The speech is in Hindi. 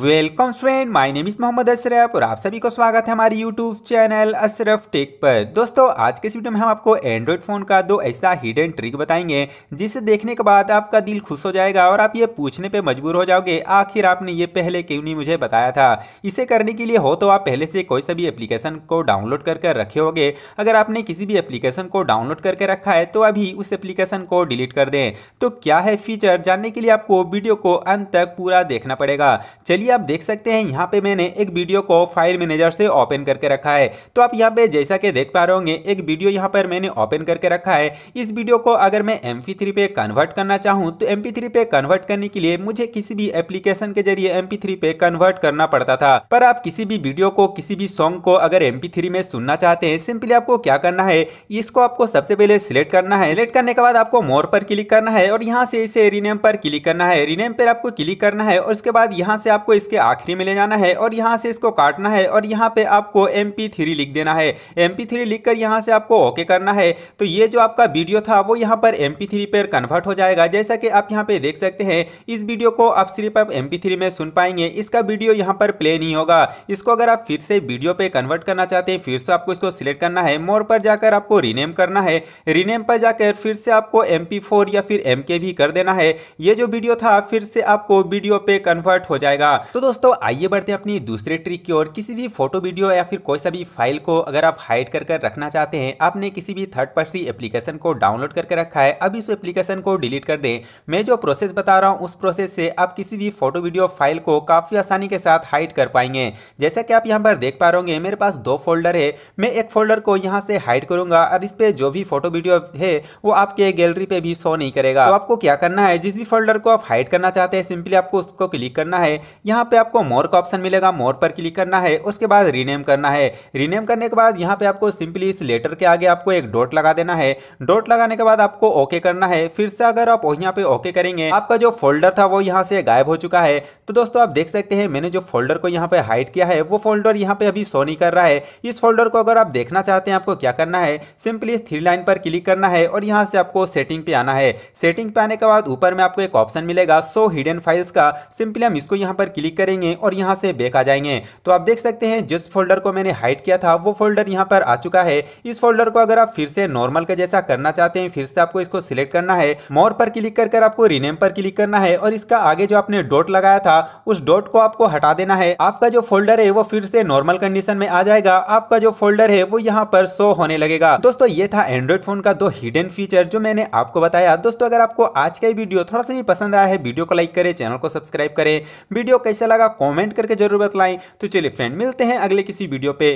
welcome friend my name is Mohammad Ashraf और आप सभी को स्वागत है हमारी यूट्यूब चैनल अशरफ टेक पर दोस्तों आज के इस वीडियो में हम आपको एंड्रॉयड फ़ोन का दो ऐसा हिडन ट्रिक बताएंगे जिसे देखने के बाद आपका दिल खुश हो जाएगा और आप ये पूछने पे मजबूर हो जाओगे आखिर आपने ये पहले क्यों नहीं मुझे बताया था इसे करने के लिए हो तो आप पहले से कोई सभी एप्लीकेशन को डाउनलोड करके कर रखे होगे अगर आपने किसी भी एप्लीकेशन को डाउनलोड करके रखा है तो अभी उस एप्लीकेशन को डिलीट कर दें तो क्या है फीचर जानने के लिए आपको वीडियो को अंत तक पूरा देखना पड़ेगा चलिए चलिए आप देख सकते हैं यहाँ पे मैंने एक वीडियो को फाइल मैनेजर से ओपन करके रखा है तो आप यहाँ पे जैसा कि देख पा रहे होंगे एक वीडियो यहाँ पर मैंने ओपन करके रखा है इस वीडियो को अगर मैं एम पे कन्वर्ट करना चाहूँ तो एम पे कन्वर्ट करने के लिए मुझे किसी भी एप्लीकेशन के जरिए एम पे कन्वर्ट करना पड़ता था पर आप किसी भी वीडियो को किसी भी सॉन्ग को अगर एम में सुनना चाहते हैं सिंपली आपको क्या करना है इसको आपको सबसे पहले सिलेक्ट करना है सिलेक्ट करने के बाद आपको मोर पर क्लिक करना है और यहाँ से इसे रिनेम पर क्लिक करना है रिनेम पर आपको क्लिक करना है और उसके बाद यहाँ से आपको आपको इसके आखिरी में ले जाना है और यहाँ से इसको काटना है और यहाँ पे आपको एम थ्री लिख देना है एम थ्री लिख कर यहाँ से आपको ओके करना है तो ये जो आपका वीडियो था वो यहाँ पर एम थ्री पर कन्वर्ट हो जाएगा जैसा कि आप यहाँ पे देख सकते हैं इस वीडियो को आप सिर्फ आप एम थ्री में सुन पाएंगे इसका वीडियो यहाँ पर प्ले नहीं होगा इसको अगर आप फिर से वीडियो पे कन्वर्ट करना चाहते हैं फिर से आपको इसको सिलेक्ट करना है मोर पर जाकर आपको रीनेम करना है रीनेम पर जाकर फिर से आपको एम या फिर एम भी कर देना है ये जो वीडियो था फिर से आपको वीडियो पे कन्वर्ट हो जाएगा तो दोस्तों आइए बढ़ते हैं अपनी दूसरे ट्रिक की ओर किसी भी फोटो वीडियो या फिर कोई सा भी फाइल को अगर आप हाइड कर कर रखना चाहते हैं आपने किसी भी थर्ड पर्सी एप्लीकेशन को डाउनलोड करके रखा है अब इस एप्लीकेशन को डिलीट कर दें मैं जो प्रोसेस बता रहा हूँ उस प्रोसेस से आप किसी भी फोटो वीडियो फाइल को काफ़ी आसानी के साथ हाइड कर पाएंगे जैसा कि आप यहाँ पर देख पा रहे मेरे पास दो फोल्डर है मैं एक फोल्डर को यहाँ से हाइड करूंगा और इस पे जो भी फोटो वीडियो है वो आपके गैलरी पे भी शो नहीं करेगा तो आपको क्या करना है जिस भी फोल्डर को आप हाइड करना चाहते हैं सिंपली आपको उसको क्लिक करना है यहाँ पे आपको मोर का ऑप्शन मिलेगा मोर पर क्लिक करना है उसके बाद रीनेम करना है रीनेम करने के बाद यहाँ पे आपको सिंपली इस लेटर के आगे आपको एक डॉट लगा देना है डॉट लगाने के बाद आपको ओके करना है फिर से अगर आप यहाँ पे ओके करेंगे आपका जो फोल्डर था वो यहाँ से गायब हो चुका है तो दोस्तों आप देख सकते हैं मैंने जो फोल्डर को यहाँ पे हाइड किया है वो फोल्डर यहाँ पे अभी शो नहीं कर रहा है इस फोल्डर को अगर आप देखना चाहते हैं आपको क्या करना है सिंपली इस थ्री लाइन पर क्लिक करना है और यहाँ से आपको सेटिंग पे आना है सेटिंग पे आने के बाद ऊपर में आपको एक ऑप्शन मिलेगा सो हिडन फाइल्स का सिंपली हम इसको यहाँ पर क्लिक करेंगे और यहाँ से बैक आ जाएंगे तो आप देख सकते हैं जिस फोल्डर को मैंने हाइड किया था वो फोल्डर यहाँ पर आ चुका है इस फोल्डर को अगर आप फिर से नॉर्मल का जैसा करना चाहते हैं फिर से आपको इसको सिलेक्ट करना है मोर पर क्लिक कर, कर आपको रिनेम पर क्लिक करना है और इसका आगे जो आपने डॉट लगाया था उस डॉट को आपको हटा देना है आपका जो फोल्डर है वो फिर से नॉर्मल कंडीशन में आ जाएगा आपका जो फोल्डर है वो यहाँ पर शो होने लगेगा दोस्तों ये था एंड्रॉइड फोन का दो हिडन फीचर जो मैंने आपको बताया दोस्तों अगर आपको आज का वीडियो थोड़ा सा भी पसंद आया है वीडियो को लाइक करें चैनल को सब्सक्राइब करें वीडियो कैसा लगा कॉमेंट करके जरूर बतलाएं तो चलिए फ्रेंड मिलते हैं अगले किसी वीडियो पे